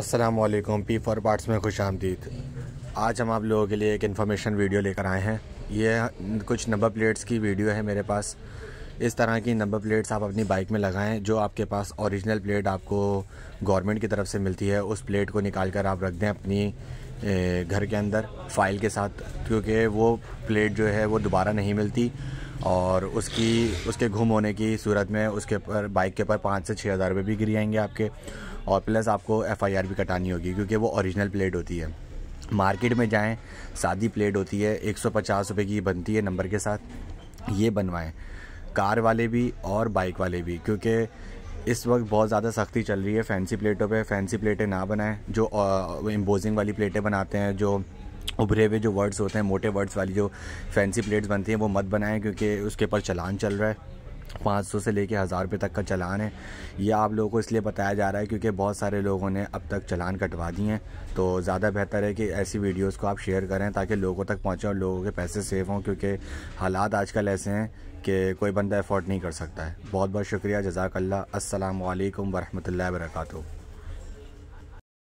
Aslam P for parts में खुश आमदीद आज हम आप लोगों के लिए एक इन्फॉर्मेशन वीडियो लेकर आए हैं ये कुछ नंबर प्लेट्स की वीडियो है मेरे पास इस तरह की नंबर प्लेट्स आप अपनी बाइक में लगाएं जो आपके पास ओरिजिनल प्लेट आपको गवर्नमेंट की तरफ से मिलती है उस प्लेट को निकाल कर आप रख दें अपनी घर के अंदर फाइल के साथ क्योंकि वो प्लेट जो है वो दोबारा नहीं मिलती और उसकी उसके घुम होने की सूरत में उसके पर बाइक के ऊपर पाँच से छः हज़ार रुपये भी गिर जाएंगे आपके और प्लस आपको एफ़ भी कटानी होगी क्योंकि वो ओरिजिनल प्लेट होती है मार्केट में जाएँ सादी प्लेट होती है एक सौ रुपये की बनती है नंबर के साथ ये बनवाएं कार वाले भी और बाइक वाले भी क्योंकि इस वक्त बहुत ज़्यादा सख्ती चल रही है फैंसी प्लेटों पे फैंसी प्लेटें ना बनाएं जो एम्बोजिंग वाली प्लेटें बनाते हैं जो उभरे हुए जो वर्ड्स होते हैं मोटे वर्ड्स वाली जो फैंसी प्लेट्स बनती हैं वो मत बनाएं क्योंकि उसके ऊपर चलान चल रहा है पाँच सौ से लेके हज़ार रुपये तक का चलान है ये आप लोगों को इसलिए बताया जा रहा है क्योंकि बहुत सारे लोगों ने अब तक चलान कटवा दिए हैं तो ज़्यादा बेहतर है कि ऐसी वीडियोस को आप शेयर करें ताकि लोगों तक पहुँचें और लोगों के पैसे सेव हों क्योंकि हालात आजकल ऐसे हैं कि कोई बंदा एफोर्ड नहीं कर सकता है बहुत बहुत शुक्रिया जजाकल्ला असलकम वरहमल वर्का